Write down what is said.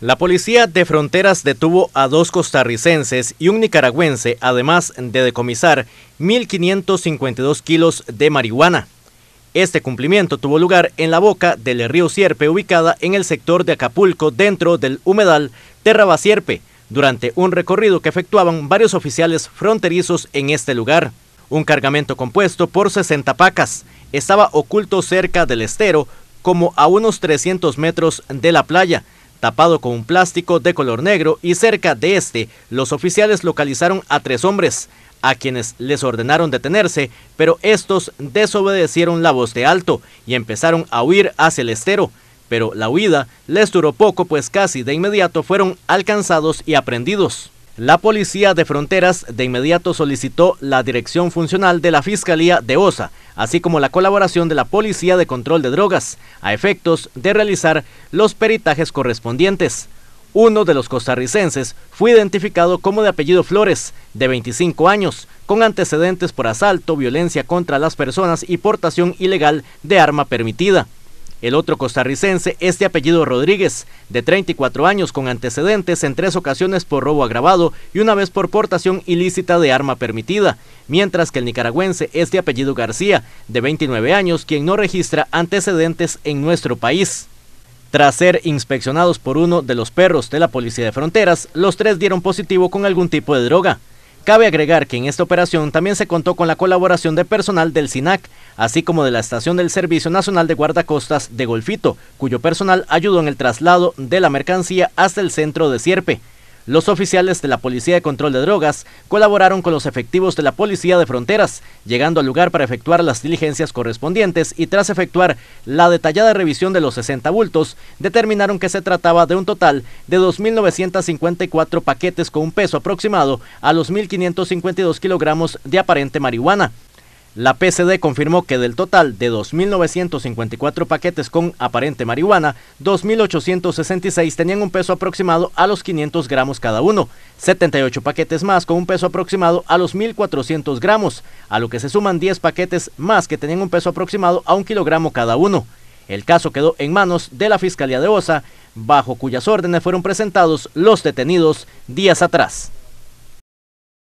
La policía de fronteras detuvo a dos costarricenses y un nicaragüense, además de decomisar 1.552 kilos de marihuana. Este cumplimiento tuvo lugar en la boca del río Sierpe, ubicada en el sector de Acapulco, dentro del humedal Terraba Sierpe, durante un recorrido que efectuaban varios oficiales fronterizos en este lugar. Un cargamento compuesto por 60 pacas estaba oculto cerca del estero, como a unos 300 metros de la playa, tapado con un plástico de color negro y cerca de este, los oficiales localizaron a tres hombres, a quienes les ordenaron detenerse, pero estos desobedecieron la voz de alto y empezaron a huir hacia el estero. Pero la huida les duró poco, pues casi de inmediato fueron alcanzados y aprendidos. La Policía de Fronteras de inmediato solicitó la dirección funcional de la Fiscalía de Osa así como la colaboración de la Policía de Control de Drogas, a efectos de realizar los peritajes correspondientes. Uno de los costarricenses fue identificado como de apellido Flores, de 25 años, con antecedentes por asalto, violencia contra las personas y portación ilegal de arma permitida. El otro costarricense es de apellido Rodríguez, de 34 años, con antecedentes en tres ocasiones por robo agravado y una vez por portación ilícita de arma permitida, mientras que el nicaragüense es de apellido García, de 29 años, quien no registra antecedentes en nuestro país. Tras ser inspeccionados por uno de los perros de la Policía de Fronteras, los tres dieron positivo con algún tipo de droga. Cabe agregar que en esta operación también se contó con la colaboración de personal del SINAC, así como de la Estación del Servicio Nacional de Guardacostas de Golfito, cuyo personal ayudó en el traslado de la mercancía hasta el centro de Sierpe. Los oficiales de la Policía de Control de Drogas colaboraron con los efectivos de la Policía de Fronteras, llegando al lugar para efectuar las diligencias correspondientes y tras efectuar la detallada revisión de los 60 bultos, determinaron que se trataba de un total de 2.954 paquetes con un peso aproximado a los 1.552 kilogramos de aparente marihuana. La PCD confirmó que del total de 2.954 paquetes con aparente marihuana, 2.866 tenían un peso aproximado a los 500 gramos cada uno, 78 paquetes más con un peso aproximado a los 1.400 gramos, a lo que se suman 10 paquetes más que tenían un peso aproximado a un kilogramo cada uno. El caso quedó en manos de la Fiscalía de Osa, bajo cuyas órdenes fueron presentados los detenidos días atrás.